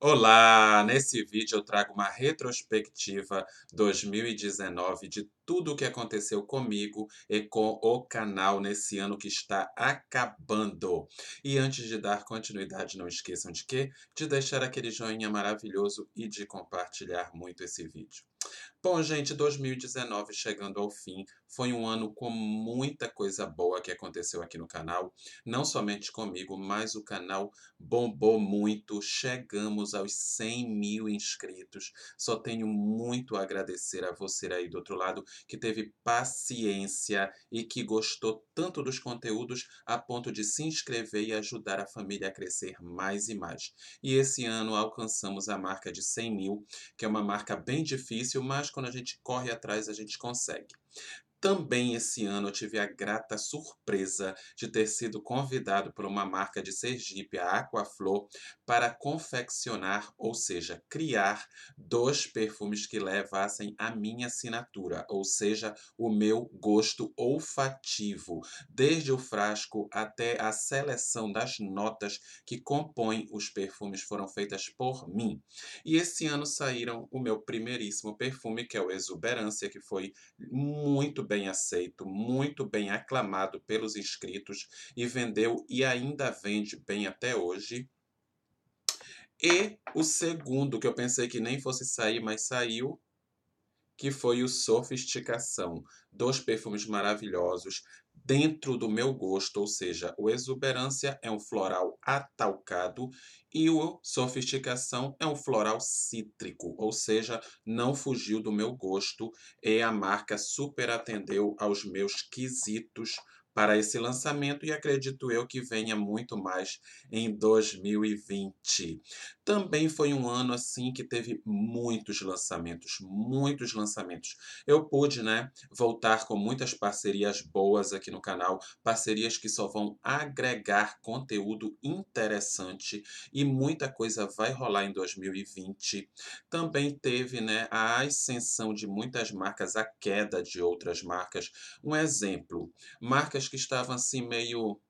Olá! Nesse vídeo eu trago uma retrospectiva 2019 de tudo o que aconteceu comigo e com o canal nesse ano que está acabando. E antes de dar continuidade, não esqueçam de quê? De deixar aquele joinha maravilhoso e de compartilhar muito esse vídeo. Bom, gente, 2019 chegando ao fim, foi um ano com muita coisa boa que aconteceu aqui no canal, não somente comigo, mas o canal bombou muito, chegamos aos 100 mil inscritos, só tenho muito a agradecer a você aí do outro lado, que teve paciência e que gostou tanto dos conteúdos a ponto de se inscrever e ajudar a família a crescer mais e mais. E esse ano alcançamos a marca de 100 mil, que é uma marca bem difícil, mas quando a gente corre atrás, a gente consegue. Também esse ano eu tive a grata surpresa de ter sido convidado por uma marca de Sergipe, a Aquaflor, para confeccionar, ou seja, criar dois perfumes que levassem a minha assinatura, ou seja, o meu gosto olfativo, desde o frasco até a seleção das notas que compõem os perfumes foram feitas por mim. E esse ano saíram o meu primeiríssimo perfume, que é o Exuberância, que foi muito bem aceito, muito bem aclamado pelos inscritos e vendeu e ainda vende bem até hoje. E o segundo, que eu pensei que nem fosse sair, mas saiu, que foi o sofisticação dos perfumes maravilhosos dentro do meu gosto, ou seja, o exuberância é um floral atalcado e o sofisticação é um floral cítrico, ou seja, não fugiu do meu gosto e é a marca super atendeu aos meus quesitos para esse lançamento e acredito eu que venha muito mais em 2020. Também foi um ano assim que teve muitos lançamentos, muitos lançamentos. Eu pude, né, voltar com muitas parcerias boas aqui no canal, parcerias que só vão agregar conteúdo interessante e muita coisa vai rolar em 2020. Também teve, né, a ascensão de muitas marcas, a queda de outras marcas. Um exemplo, marcas que estavam assim meio,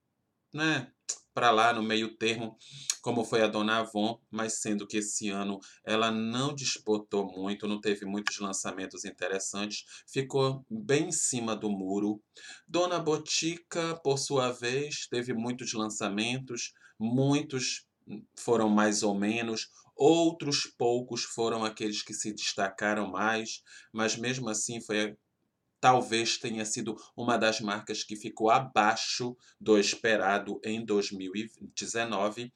né, para lá no meio termo, como foi a Dona Avon, mas sendo que esse ano ela não disputou muito, não teve muitos lançamentos interessantes, ficou bem em cima do muro. Dona Botica, por sua vez, teve muitos lançamentos, muitos foram mais ou menos, outros poucos foram aqueles que se destacaram mais, mas mesmo assim foi talvez tenha sido uma das marcas que ficou abaixo do esperado em 2019.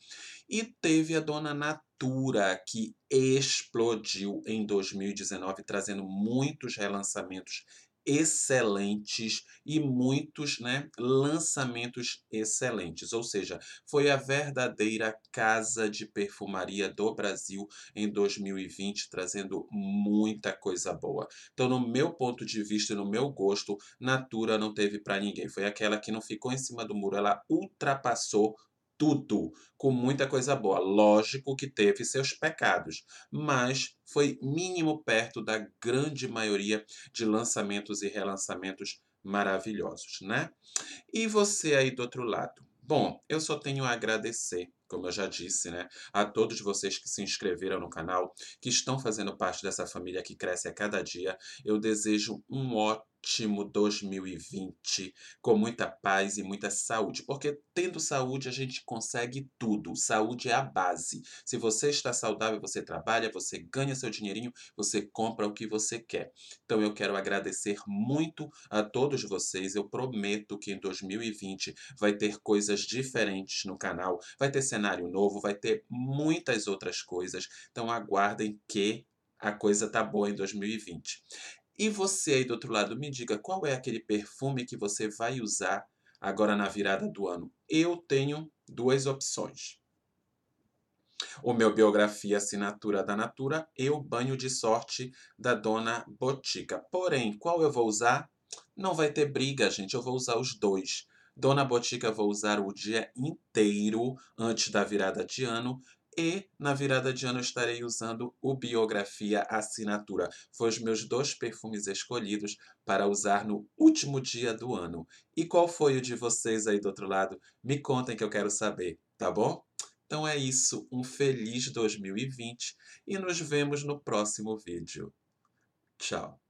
E teve a dona Natura, que explodiu em 2019, trazendo muitos relançamentos excelentes e muitos né, lançamentos excelentes. Ou seja, foi a verdadeira casa de perfumaria do Brasil em 2020, trazendo muita coisa boa. Então, no meu ponto de vista e no meu gosto, Natura não teve para ninguém. Foi aquela que não ficou em cima do muro, ela ultrapassou tudo, com muita coisa boa. Lógico que teve seus pecados, mas foi mínimo perto da grande maioria de lançamentos e relançamentos maravilhosos, né? E você aí do outro lado? Bom, eu só tenho a agradecer como eu já disse, né? A todos vocês que se inscreveram no canal, que estão fazendo parte dessa família que cresce a cada dia, eu desejo um ótimo 2020, com muita paz e muita saúde, porque tendo saúde a gente consegue tudo. Saúde é a base. Se você está saudável, você trabalha, você ganha seu dinheirinho, você compra o que você quer. Então eu quero agradecer muito a todos vocês. Eu prometo que em 2020 vai ter coisas diferentes no canal, vai ter cenários cenário novo, vai ter muitas outras coisas. Então aguardem que a coisa tá boa em 2020. E você aí do outro lado, me diga qual é aquele perfume que você vai usar agora na virada do ano. Eu tenho duas opções. O meu biografia assinatura da Natura e o banho de sorte da Dona Botica. Porém, qual eu vou usar? Não vai ter briga, gente. Eu vou usar os dois. Dona Botica vou usar o dia inteiro antes da virada de ano e na virada de ano estarei usando o Biografia Assinatura. Foi os meus dois perfumes escolhidos para usar no último dia do ano. E qual foi o de vocês aí do outro lado? Me contem que eu quero saber, tá bom? Então é isso, um feliz 2020 e nos vemos no próximo vídeo. Tchau!